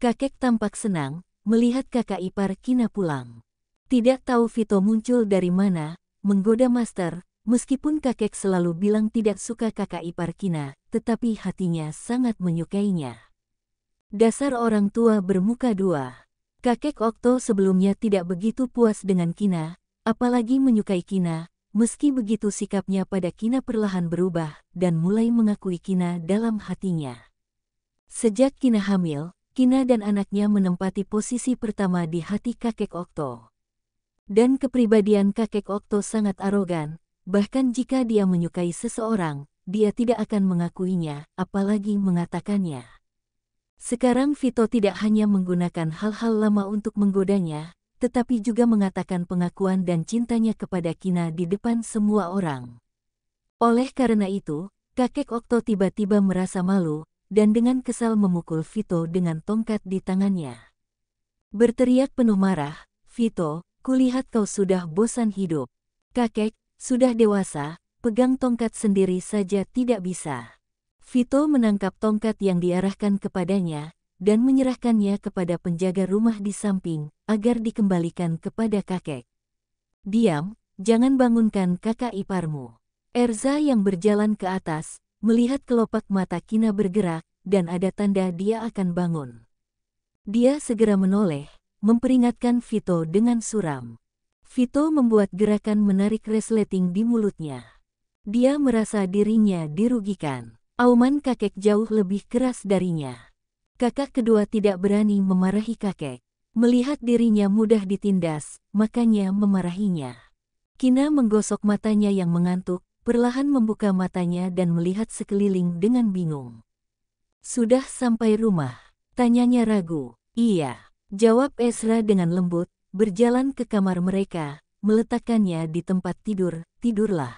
Kakek tampak senang melihat kakak ipar Kina pulang. Tidak tahu Vito muncul dari mana, menggoda Master, meskipun kakek selalu bilang tidak suka kakak ipar Kina, tetapi hatinya sangat menyukainya. Dasar orang tua bermuka dua. Kakek Okto sebelumnya tidak begitu puas dengan Kina, apalagi menyukai Kina, meski begitu sikapnya pada Kina perlahan berubah dan mulai mengakui Kina dalam hatinya. Sejak Kina hamil, Kina dan anaknya menempati posisi pertama di hati kakek Okto. Dan kepribadian kakek Okto sangat arogan, bahkan jika dia menyukai seseorang, dia tidak akan mengakuinya, apalagi mengatakannya. Sekarang Vito tidak hanya menggunakan hal-hal lama untuk menggodanya, tetapi juga mengatakan pengakuan dan cintanya kepada Kina di depan semua orang. Oleh karena itu, kakek Okto tiba-tiba merasa malu, dan dengan kesal memukul Vito dengan tongkat di tangannya. Berteriak penuh marah, Vito, kulihat kau sudah bosan hidup. Kakek, sudah dewasa, pegang tongkat sendiri saja tidak bisa. Vito menangkap tongkat yang diarahkan kepadanya, dan menyerahkannya kepada penjaga rumah di samping, agar dikembalikan kepada kakek. Diam, jangan bangunkan kakak iparmu. Erza yang berjalan ke atas, melihat kelopak mata Kina bergerak dan ada tanda dia akan bangun. Dia segera menoleh, memperingatkan Vito dengan suram. Vito membuat gerakan menarik resleting di mulutnya. Dia merasa dirinya dirugikan. Auman kakek jauh lebih keras darinya. Kakak kedua tidak berani memarahi kakek. Melihat dirinya mudah ditindas, makanya memarahinya. Kina menggosok matanya yang mengantuk, perlahan membuka matanya dan melihat sekeliling dengan bingung. Sudah sampai rumah? Tanyanya ragu. Iya, jawab Ezra dengan lembut, berjalan ke kamar mereka, meletakkannya di tempat tidur, tidurlah.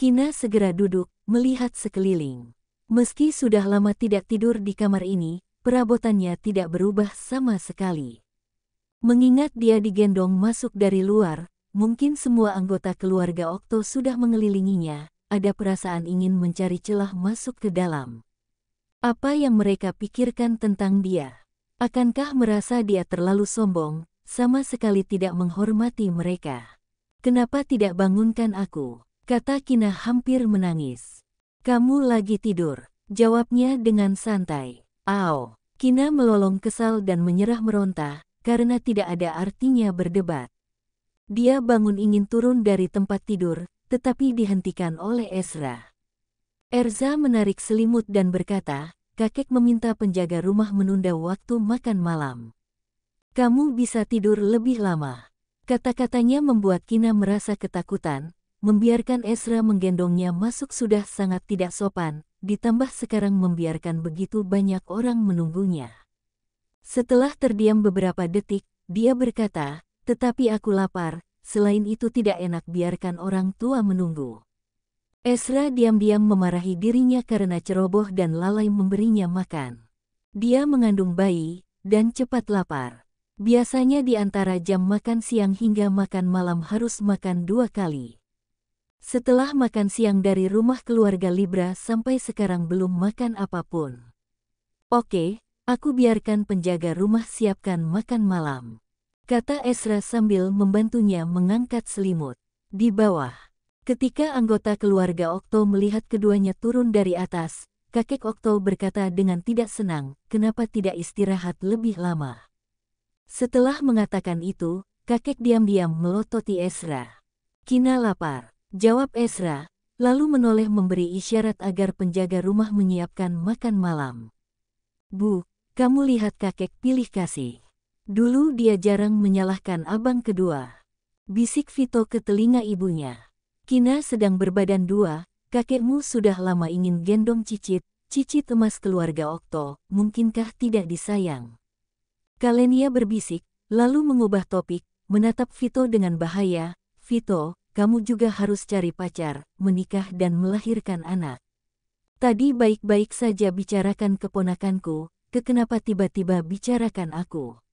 Kina segera duduk, melihat sekeliling. Meski sudah lama tidak tidur di kamar ini, perabotannya tidak berubah sama sekali. Mengingat dia digendong masuk dari luar, Mungkin semua anggota keluarga Okto sudah mengelilinginya, ada perasaan ingin mencari celah masuk ke dalam. Apa yang mereka pikirkan tentang dia? Akankah merasa dia terlalu sombong, sama sekali tidak menghormati mereka? Kenapa tidak bangunkan aku? Kata Kina hampir menangis. Kamu lagi tidur, jawabnya dengan santai. Ao, Kina melolong kesal dan menyerah meronta, karena tidak ada artinya berdebat. Dia bangun ingin turun dari tempat tidur, tetapi dihentikan oleh Ezra. Erza menarik selimut dan berkata, kakek meminta penjaga rumah menunda waktu makan malam. Kamu bisa tidur lebih lama. Kata-katanya membuat Kina merasa ketakutan, membiarkan Ezra menggendongnya masuk sudah sangat tidak sopan, ditambah sekarang membiarkan begitu banyak orang menunggunya. Setelah terdiam beberapa detik, dia berkata, tetapi aku lapar, selain itu tidak enak biarkan orang tua menunggu. Esra diam-diam memarahi dirinya karena ceroboh dan lalai memberinya makan. Dia mengandung bayi, dan cepat lapar. Biasanya di antara jam makan siang hingga makan malam harus makan dua kali. Setelah makan siang dari rumah keluarga Libra sampai sekarang belum makan apapun. Oke, aku biarkan penjaga rumah siapkan makan malam kata Esra sambil membantunya mengangkat selimut. Di bawah, ketika anggota keluarga Okto melihat keduanya turun dari atas, kakek Okto berkata dengan tidak senang, kenapa tidak istirahat lebih lama. Setelah mengatakan itu, kakek diam-diam melototi Esra. Kina lapar, jawab Esra, lalu menoleh memberi isyarat agar penjaga rumah menyiapkan makan malam. Bu, kamu lihat kakek pilih kasih. Dulu dia jarang menyalahkan abang kedua. Bisik Vito ke telinga ibunya. Kina sedang berbadan dua, kakekmu sudah lama ingin gendong cicit, cicit emas keluarga Okto, mungkinkah tidak disayang? Kalenia berbisik, lalu mengubah topik, menatap Vito dengan bahaya, Vito, kamu juga harus cari pacar, menikah dan melahirkan anak. Tadi baik-baik saja bicarakan keponakanku, kekenapa tiba-tiba bicarakan aku?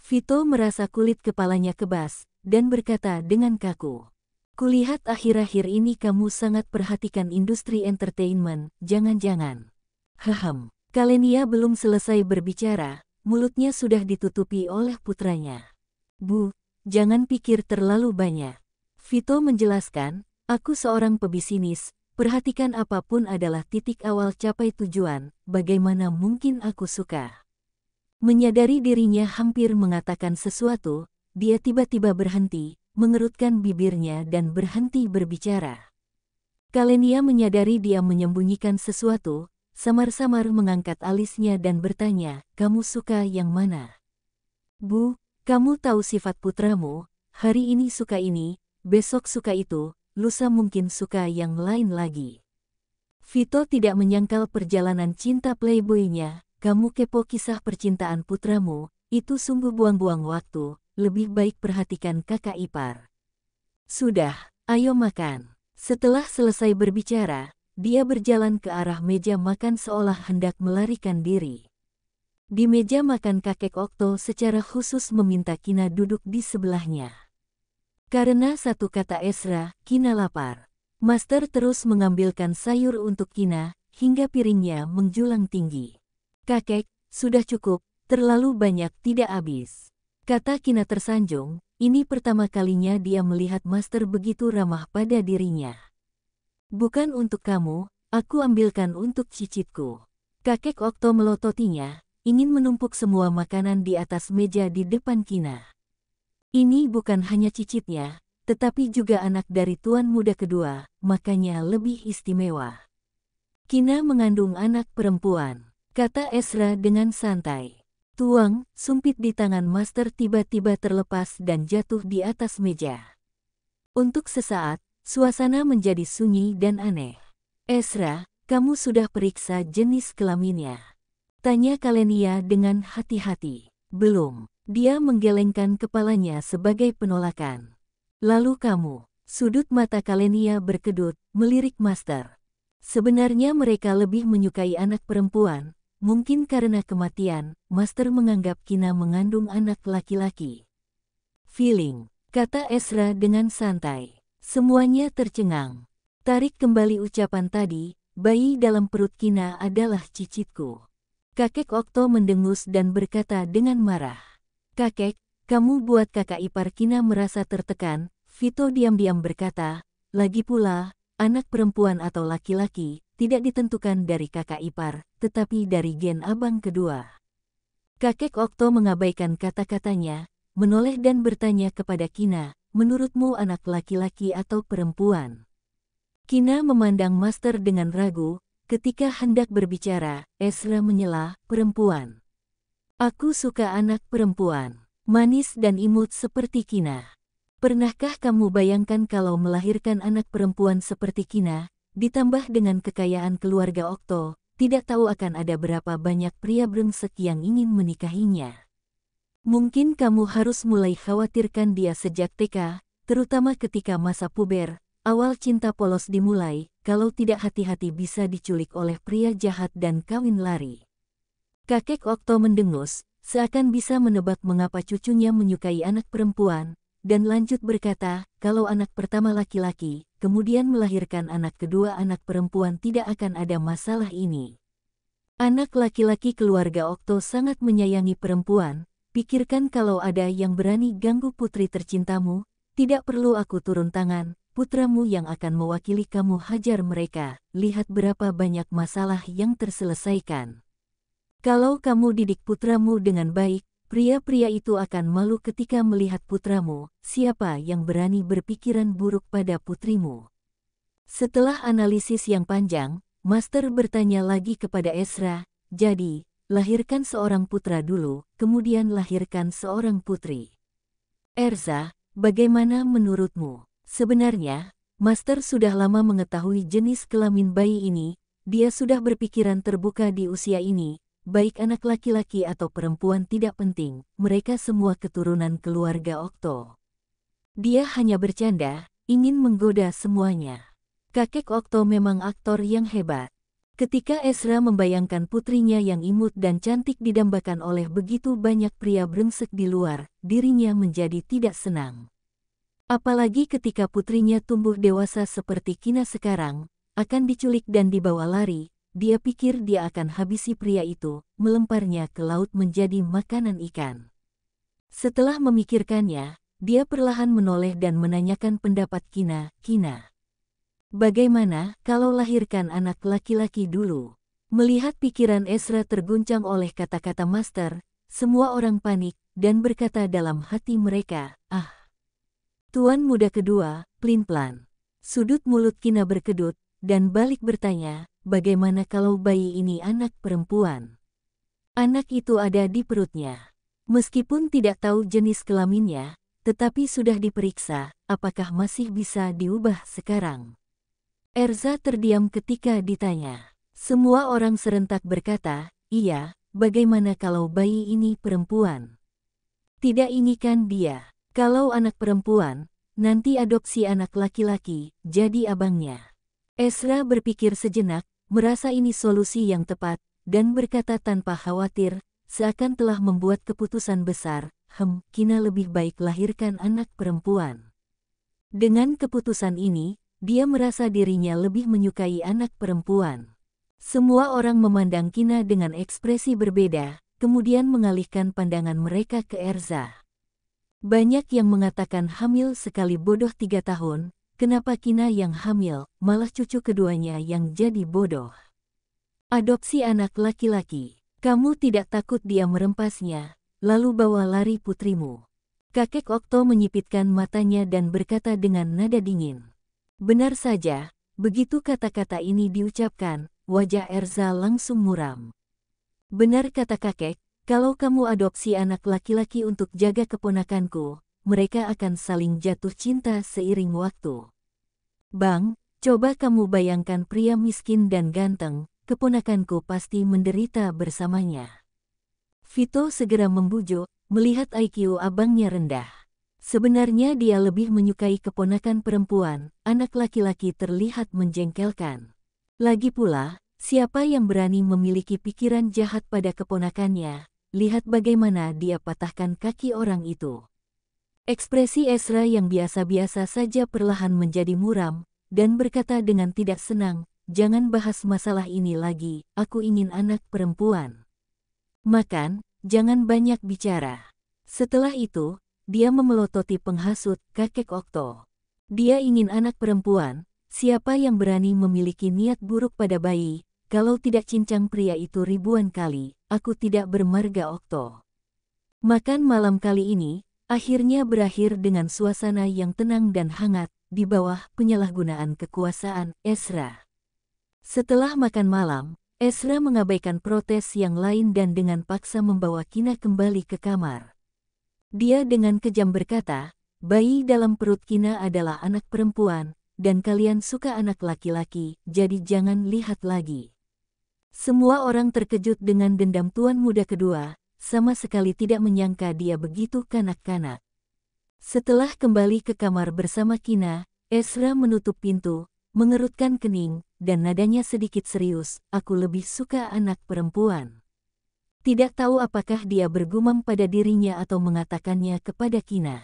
Vito merasa kulit kepalanya kebas, dan berkata dengan kaku. Kulihat akhir-akhir ini kamu sangat perhatikan industri entertainment, jangan-jangan. "Haham," Kalenia belum selesai berbicara, mulutnya sudah ditutupi oleh putranya. Bu, jangan pikir terlalu banyak. Vito menjelaskan, aku seorang pebisnis, perhatikan apapun adalah titik awal capai tujuan, bagaimana mungkin aku suka. Menyadari dirinya hampir mengatakan sesuatu, dia tiba-tiba berhenti, mengerutkan bibirnya dan berhenti berbicara. Kalenia menyadari dia menyembunyikan sesuatu, samar-samar mengangkat alisnya dan bertanya, kamu suka yang mana? Bu, kamu tahu sifat putramu, hari ini suka ini, besok suka itu, lusa mungkin suka yang lain lagi. Vito tidak menyangkal perjalanan cinta playboynya, kamu kepo kisah percintaan putramu, itu sungguh buang-buang waktu, lebih baik perhatikan kakak ipar. Sudah, ayo makan. Setelah selesai berbicara, dia berjalan ke arah meja makan seolah hendak melarikan diri. Di meja makan kakek Okto secara khusus meminta Kina duduk di sebelahnya. Karena satu kata Esra, Kina lapar. Master terus mengambilkan sayur untuk Kina, hingga piringnya menjulang tinggi. Kakek, sudah cukup, terlalu banyak tidak habis. Kata Kina tersanjung, ini pertama kalinya dia melihat Master begitu ramah pada dirinya. Bukan untuk kamu, aku ambilkan untuk cicitku. Kakek Okto melototinya, ingin menumpuk semua makanan di atas meja di depan Kina. Ini bukan hanya cicitnya, tetapi juga anak dari tuan muda kedua, makanya lebih istimewa. Kina mengandung anak perempuan kata Esra dengan santai. Tuang, sumpit di tangan Master tiba-tiba terlepas dan jatuh di atas meja. Untuk sesaat, suasana menjadi sunyi dan aneh. Esra, kamu sudah periksa jenis kelaminnya? Tanya Kalenia dengan hati-hati. Belum. Dia menggelengkan kepalanya sebagai penolakan. Lalu kamu, sudut mata Kalenia berkedut, melirik Master. Sebenarnya mereka lebih menyukai anak perempuan, Mungkin karena kematian, Master menganggap Kina mengandung anak laki-laki. Feeling, kata Ezra dengan santai. Semuanya tercengang. Tarik kembali ucapan tadi, bayi dalam perut Kina adalah cicitku. Kakek Okto mendengus dan berkata dengan marah. Kakek, kamu buat kakak ipar Kina merasa tertekan, Vito diam-diam berkata, lagi pula, Anak perempuan atau laki-laki tidak ditentukan dari kakak ipar, tetapi dari gen abang kedua. Kakek Okto mengabaikan kata-katanya, menoleh dan bertanya kepada Kina, menurutmu anak laki-laki atau perempuan? Kina memandang Master dengan ragu, ketika hendak berbicara, Ezra menyela, perempuan. Aku suka anak perempuan, manis dan imut seperti Kina. Pernahkah kamu bayangkan kalau melahirkan anak perempuan seperti Kina, ditambah dengan kekayaan keluarga Okto, tidak tahu akan ada berapa banyak pria brengsek yang ingin menikahinya. Mungkin kamu harus mulai khawatirkan dia sejak TK, terutama ketika masa puber, awal cinta polos dimulai, kalau tidak hati-hati bisa diculik oleh pria jahat dan kawin lari. Kakek Okto mendengus, seakan bisa menebak mengapa cucunya menyukai anak perempuan, dan lanjut berkata, kalau anak pertama laki-laki, kemudian melahirkan anak kedua anak perempuan tidak akan ada masalah ini. Anak laki-laki keluarga Okto sangat menyayangi perempuan, pikirkan kalau ada yang berani ganggu putri tercintamu, tidak perlu aku turun tangan, putramu yang akan mewakili kamu hajar mereka, lihat berapa banyak masalah yang terselesaikan. Kalau kamu didik putramu dengan baik, Pria-pria itu akan malu ketika melihat putramu, siapa yang berani berpikiran buruk pada putrimu. Setelah analisis yang panjang, Master bertanya lagi kepada Esra, jadi, lahirkan seorang putra dulu, kemudian lahirkan seorang putri. Erza, bagaimana menurutmu? Sebenarnya, Master sudah lama mengetahui jenis kelamin bayi ini, dia sudah berpikiran terbuka di usia ini, baik anak laki-laki atau perempuan tidak penting, mereka semua keturunan keluarga Okto. Dia hanya bercanda, ingin menggoda semuanya. Kakek Okto memang aktor yang hebat. Ketika Ezra membayangkan putrinya yang imut dan cantik didambakan oleh begitu banyak pria brengsek di luar, dirinya menjadi tidak senang. Apalagi ketika putrinya tumbuh dewasa seperti Kina sekarang, akan diculik dan dibawa lari, dia pikir dia akan habisi pria itu, melemparnya ke laut menjadi makanan ikan. Setelah memikirkannya, dia perlahan menoleh dan menanyakan pendapat Kina, Kina. Bagaimana kalau lahirkan anak laki-laki dulu? Melihat pikiran Esra terguncang oleh kata-kata master, semua orang panik dan berkata dalam hati mereka, ah. Tuan muda kedua, plin-plan. Sudut mulut Kina berkedut, dan balik bertanya, bagaimana kalau bayi ini anak perempuan? Anak itu ada di perutnya. Meskipun tidak tahu jenis kelaminnya, tetapi sudah diperiksa, apakah masih bisa diubah sekarang? Erza terdiam ketika ditanya. Semua orang serentak berkata, iya, bagaimana kalau bayi ini perempuan? Tidak ini kan dia. Kalau anak perempuan, nanti adopsi anak laki-laki, jadi abangnya. Esra berpikir sejenak, merasa ini solusi yang tepat, dan berkata tanpa khawatir, seakan telah membuat keputusan besar, hem, Kina lebih baik lahirkan anak perempuan. Dengan keputusan ini, dia merasa dirinya lebih menyukai anak perempuan. Semua orang memandang Kina dengan ekspresi berbeda, kemudian mengalihkan pandangan mereka ke Erza. Banyak yang mengatakan hamil sekali bodoh tiga tahun, Kenapa Kina yang hamil, malah cucu keduanya yang jadi bodoh? Adopsi anak laki-laki. Kamu tidak takut dia merempasnya, lalu bawa lari putrimu. Kakek Okto menyipitkan matanya dan berkata dengan nada dingin. Benar saja, begitu kata-kata ini diucapkan, wajah Erza langsung muram. Benar kata kakek, kalau kamu adopsi anak laki-laki untuk jaga keponakanku, mereka akan saling jatuh cinta seiring waktu. Bang, coba kamu bayangkan pria miskin dan ganteng, keponakanku pasti menderita bersamanya. Vito segera membujuk, melihat IQ abangnya rendah. Sebenarnya dia lebih menyukai keponakan perempuan, anak laki-laki terlihat menjengkelkan. Lagi pula, siapa yang berani memiliki pikiran jahat pada keponakannya, lihat bagaimana dia patahkan kaki orang itu. Ekspresi Esra yang biasa-biasa saja perlahan menjadi muram, dan berkata dengan tidak senang, jangan bahas masalah ini lagi, aku ingin anak perempuan. Makan, jangan banyak bicara. Setelah itu, dia memelototi penghasut kakek Okto. Dia ingin anak perempuan, siapa yang berani memiliki niat buruk pada bayi, kalau tidak cincang pria itu ribuan kali, aku tidak bermarga Okto. Makan malam kali ini, akhirnya berakhir dengan suasana yang tenang dan hangat di bawah penyalahgunaan kekuasaan Esra. Setelah makan malam, Esra mengabaikan protes yang lain dan dengan paksa membawa Kina kembali ke kamar. Dia dengan kejam berkata, bayi dalam perut Kina adalah anak perempuan, dan kalian suka anak laki-laki, jadi jangan lihat lagi. Semua orang terkejut dengan dendam tuan muda kedua, sama sekali tidak menyangka dia begitu kanak-kanak. Setelah kembali ke kamar bersama Kina, Ezra menutup pintu, mengerutkan kening, dan nadanya sedikit serius, aku lebih suka anak perempuan. Tidak tahu apakah dia bergumam pada dirinya atau mengatakannya kepada Kina.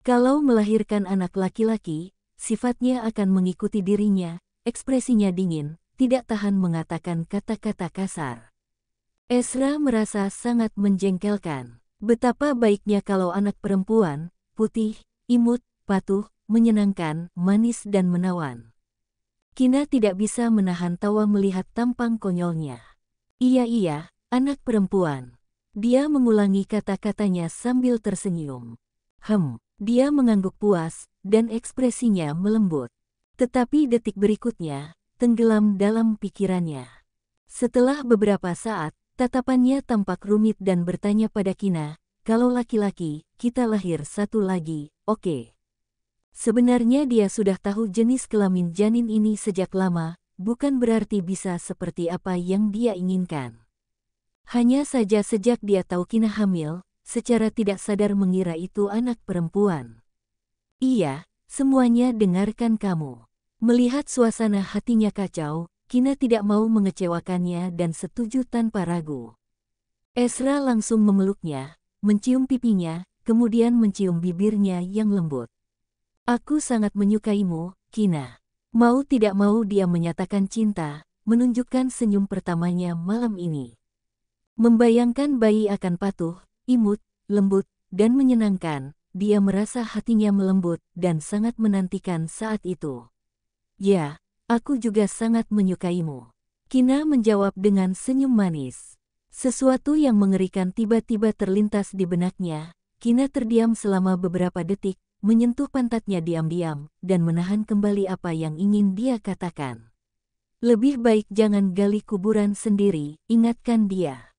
Kalau melahirkan anak laki-laki, sifatnya akan mengikuti dirinya, ekspresinya dingin, tidak tahan mengatakan kata-kata kasar. Esra merasa sangat menjengkelkan. Betapa baiknya kalau anak perempuan, putih, imut, patuh, menyenangkan, manis dan menawan. Kina tidak bisa menahan tawa melihat tampang konyolnya. Iya-iya, anak perempuan. Dia mengulangi kata-katanya sambil tersenyum. Hem, dia mengangguk puas, dan ekspresinya melembut. Tetapi detik berikutnya, tenggelam dalam pikirannya. Setelah beberapa saat, Tatapannya tampak rumit dan bertanya pada Kina, kalau laki-laki, kita lahir satu lagi, oke. Sebenarnya dia sudah tahu jenis kelamin janin ini sejak lama, bukan berarti bisa seperti apa yang dia inginkan. Hanya saja sejak dia tahu Kina hamil, secara tidak sadar mengira itu anak perempuan. Iya, semuanya dengarkan kamu. Melihat suasana hatinya kacau, Kina tidak mau mengecewakannya dan setuju tanpa ragu. Esra langsung memeluknya, mencium pipinya, kemudian mencium bibirnya yang lembut. Aku sangat menyukaimu, Kina. Mau tidak mau dia menyatakan cinta, menunjukkan senyum pertamanya malam ini. Membayangkan bayi akan patuh, imut, lembut, dan menyenangkan, dia merasa hatinya melembut dan sangat menantikan saat itu. Ya, aku juga sangat menyukaimu. Kina menjawab dengan senyum manis. Sesuatu yang mengerikan tiba-tiba terlintas di benaknya. Kina terdiam selama beberapa detik, menyentuh pantatnya diam-diam, dan menahan kembali apa yang ingin dia katakan. Lebih baik jangan gali kuburan sendiri, ingatkan dia.